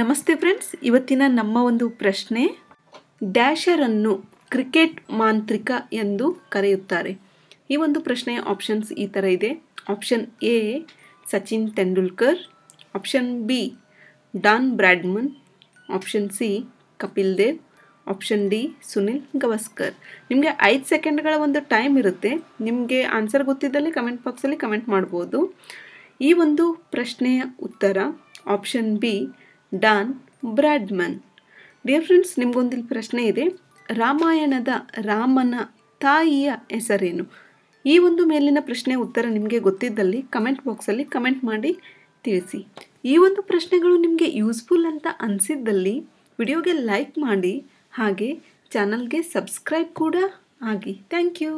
ನಮಸ್ತೆ ಫ್ರೆಂಡ್ಸ್ ಇವತ್ತಿನ ನಮ್ಮ ಒಂದು ಪ್ರಶ್ನೆ ಡ್ಯಾಶರನ್ನು ಕ್ರಿಕೆಟ್ ಮಾಂತ್ರಿಕ ಎಂದು ಕರೆಯುತ್ತಾರೆ ಈ ಒಂದು ಪ್ರಶ್ನೆಯ ಆಪ್ಷನ್ಸ್ ಈ ಥರ ಇದೆ option A Sachin Tendulkar option B Don Bradman option C Kapil Dev option D Sunil Gavaskar ನಿಮಗೆ ಐದು ಸೆಕೆಂಡ್ಗಳ ಒಂದು ಟೈಮ್ ಇರುತ್ತೆ ನಿಮಗೆ ಆನ್ಸರ್ ಗೊತ್ತಿದ್ದಲ್ಲಿ ಕಮೆಂಟ್ ಬಾಕ್ಸಲ್ಲಿ ಕಮೆಂಟ್ ಮಾಡ್ಬೋದು ಈ ಒಂದು ಪ್ರಶ್ನೆಯ ಉತ್ತರ option B Don Bradman dear friends ನಿಮಗೊಂದಿಲ್ಲಿ ಪ್ರಶ್ನೆ ಇದೆ ರಾಮಾಯಣದ ರಾಮನ ತಾಯಿಯ ಹೆಸರೇನು ಈ ಒಂದು ಮೇಲಿನ ಪ್ರಶ್ನೆ ಉತ್ತರ ನಿಮಗೆ ಗೊತ್ತಿದ್ದಲ್ಲಿ ಕಮೆಂಟ್ ಬಾಕ್ಸಲ್ಲಿ ಕಮೆಂಟ್ ಮಾಡಿ ತಿಳಿಸಿ ಈ ಒಂದು ಪ್ರಶ್ನೆಗಳು ನಿಮಗೆ ಯೂಸ್ಫುಲ್ ಅಂತ ಅನಿಸಿದ್ದಲ್ಲಿ ವಿಡಿಯೋಗೆ ಲೈಕ್ ಮಾಡಿ ಹಾಗೆ ಚಾನಲ್ಗೆ ಸಬ್ಸ್ಕ್ರೈಬ್ ಕೂಡ ಆಗಿ ಥ್ಯಾಂಕ್ ಯು